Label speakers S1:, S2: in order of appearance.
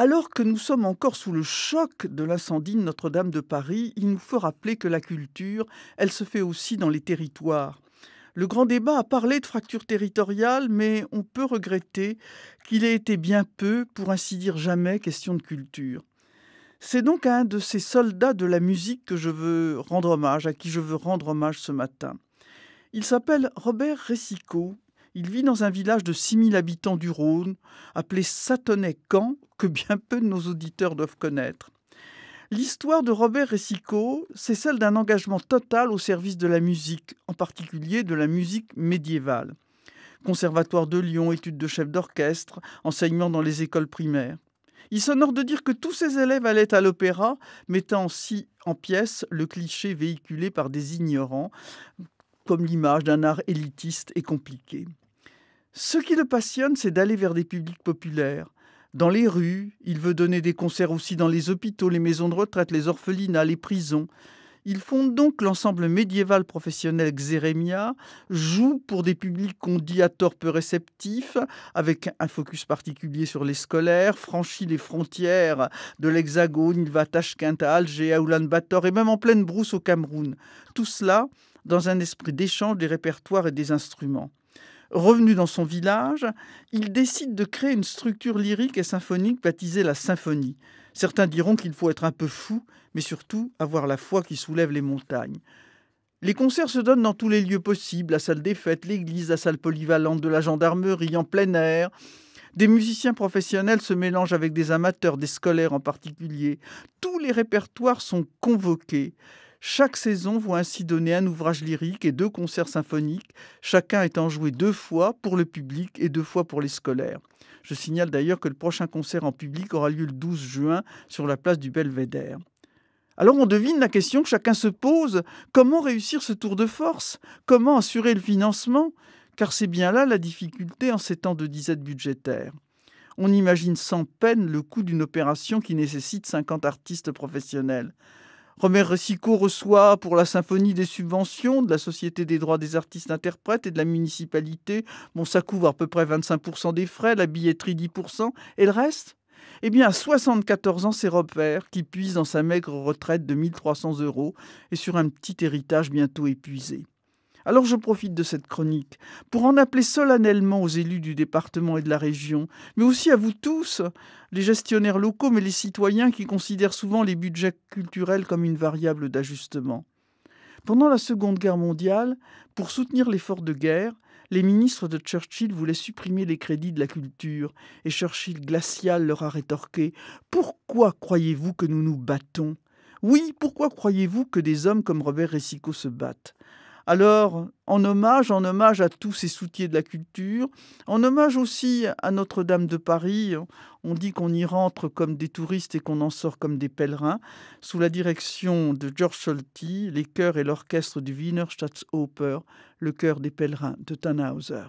S1: Alors que nous sommes encore sous le choc de l'incendie de Notre-Dame de Paris, il nous faut rappeler que la culture, elle se fait aussi dans les territoires. Le grand débat a parlé de fracture territoriale, mais on peut regretter qu'il ait été bien peu, pour ainsi dire jamais, question de culture. C'est donc à un de ces soldats de la musique que je veux rendre hommage, à qui je veux rendre hommage ce matin. Il s'appelle Robert Ressico, il vit dans un village de 6000 habitants du Rhône, appelé Satonnet-Camp, que bien peu de nos auditeurs doivent connaître. L'histoire de Robert Ressico, c'est celle d'un engagement total au service de la musique, en particulier de la musique médiévale. Conservatoire de Lyon, études de chef d'orchestre, enseignement dans les écoles primaires. Il s'honore de dire que tous ses élèves allaient à l'opéra, mettant ainsi en pièces le cliché véhiculé par des ignorants, comme l'image d'un art élitiste et compliqué. Ce qui le passionne, c'est d'aller vers des publics populaires. Dans les rues, il veut donner des concerts aussi dans les hôpitaux, les maisons de retraite, les orphelinats, les prisons. Il fonde donc l'ensemble médiéval professionnel Xeremia, joue pour des publics qu'on dit à tort peu réceptifs, avec un focus particulier sur les scolaires, franchit les frontières de l'Hexagone, il va à Tashkent, à Alger, à Oulan-Bator et même en pleine brousse au Cameroun. Tout cela dans un esprit d'échange des répertoires et des instruments. Revenu dans son village, il décide de créer une structure lyrique et symphonique baptisée la symphonie. Certains diront qu'il faut être un peu fou, mais surtout avoir la foi qui soulève les montagnes. Les concerts se donnent dans tous les lieux possibles, la salle des fêtes, l'église, la salle polyvalente de la gendarmerie, en plein air. Des musiciens professionnels se mélangent avec des amateurs, des scolaires en particulier. Tous les répertoires sont convoqués. Chaque saison voit ainsi donner un ouvrage lyrique et deux concerts symphoniques, chacun étant joué deux fois pour le public et deux fois pour les scolaires. Je signale d'ailleurs que le prochain concert en public aura lieu le 12 juin sur la place du Belvédère. Alors on devine la question que chacun se pose, comment réussir ce tour de force Comment assurer le financement Car c'est bien là la difficulté en ces temps de disette budgétaire. On imagine sans peine le coût d'une opération qui nécessite 50 artistes professionnels. Romère Ressicot reçoit pour la symphonie des subventions de la Société des droits des artistes interprètes et de la municipalité. Bon, ça couvre à peu près 25% des frais, la billetterie 10%, et le reste eh bien, à 74 ans, c'est Robert qui puise dans sa maigre retraite de 1300 euros et sur un petit héritage bientôt épuisé. Alors je profite de cette chronique pour en appeler solennellement aux élus du département et de la région, mais aussi à vous tous, les gestionnaires locaux, mais les citoyens qui considèrent souvent les budgets culturels comme une variable d'ajustement. Pendant la Seconde Guerre mondiale, pour soutenir l'effort de guerre, les ministres de Churchill voulaient supprimer les crédits de la culture, et Churchill glacial leur a rétorqué Pourquoi croyez-vous que nous nous battons Oui, pourquoi croyez-vous que des hommes comme Robert Ressico se battent alors, en hommage, en hommage à tous ces soutiens de la culture, en hommage aussi à Notre-Dame de Paris, on dit qu'on y rentre comme des touristes et qu'on en sort comme des pèlerins, sous la direction de George Solti, les chœurs et l'orchestre du Wiener Staatsoper, le chœur des pèlerins de Tannhauser.